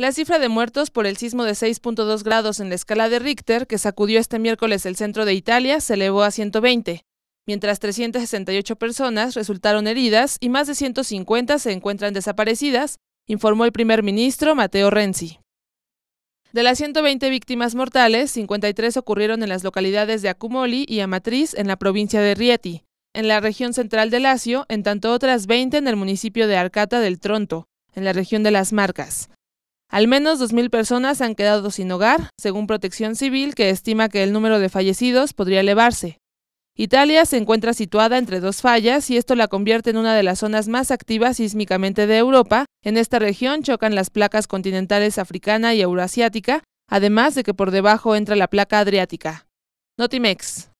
La cifra de muertos por el sismo de 6.2 grados en la escala de Richter, que sacudió este miércoles el centro de Italia, se elevó a 120, mientras 368 personas resultaron heridas y más de 150 se encuentran desaparecidas, informó el primer ministro Matteo Renzi. De las 120 víctimas mortales, 53 ocurrieron en las localidades de Acumoli y Amatriz, en la provincia de Rieti, en la región central de Lacio, en tanto otras 20 en el municipio de Arcata del Tronto, en la región de Las Marcas. Al menos 2.000 personas han quedado sin hogar, según Protección Civil, que estima que el número de fallecidos podría elevarse. Italia se encuentra situada entre dos fallas y esto la convierte en una de las zonas más activas sísmicamente de Europa. En esta región chocan las placas continentales africana y euroasiática, además de que por debajo entra la placa adriática. Notimex.